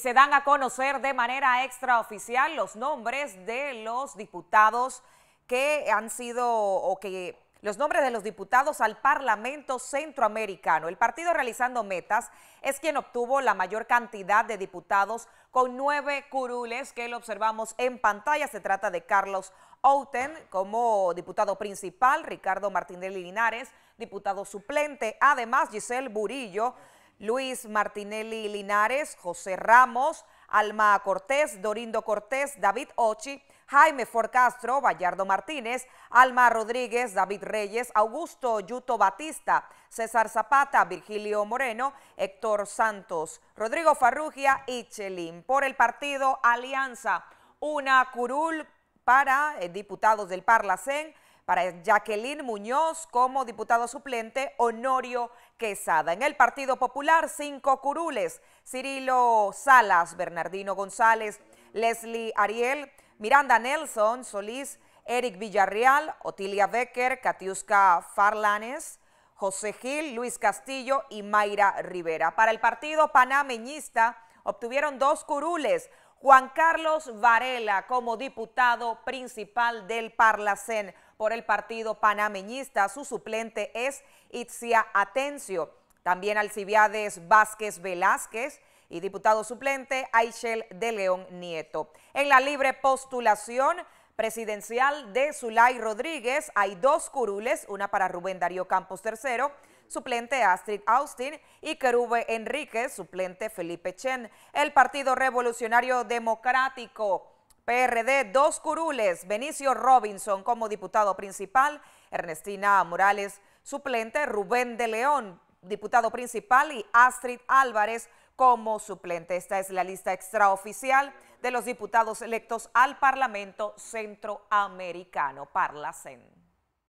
Se dan a conocer de manera extraoficial los nombres de los diputados que han sido o que los nombres de los diputados al Parlamento Centroamericano. El partido Realizando Metas es quien obtuvo la mayor cantidad de diputados con nueve curules que lo observamos en pantalla. Se trata de Carlos Outen como diputado principal, Ricardo Martínez Linares, diputado suplente, además Giselle Burillo Luis Martinelli Linares, José Ramos, Alma Cortés, Dorindo Cortés, David Ochi, Jaime Forcastro, Vallardo Martínez, Alma Rodríguez, David Reyes, Augusto Yuto Batista, César Zapata, Virgilio Moreno, Héctor Santos, Rodrigo Farrugia y Chelín. Por el partido Alianza, una curul para eh, diputados del Parlacén, para Jacqueline Muñoz como diputado suplente Honorio Quesada. En el Partido Popular, cinco curules, Cirilo Salas, Bernardino González, Leslie Ariel, Miranda Nelson, Solís, Eric Villarreal, Otilia Becker, Katiuska Farlanes, José Gil, Luis Castillo y Mayra Rivera. Para el partido panameñista obtuvieron dos curules, Juan Carlos Varela como diputado principal del Parlacén por el partido panameñista. Su suplente es Itzia Atencio. También Alcibiades Vázquez Velázquez y diputado suplente Aichel de León Nieto. En la libre postulación presidencial de Zulay Rodríguez hay dos curules, una para Rubén Darío Campos III, suplente Astrid Austin, y Kerube Enrique, suplente Felipe Chen. El Partido Revolucionario Democrático, PRD, dos curules, Benicio Robinson como diputado principal, Ernestina Morales, suplente, Rubén de León, diputado principal, y Astrid Álvarez como suplente. Esta es la lista extraoficial de los diputados electos al Parlamento Centroamericano, Parlacen.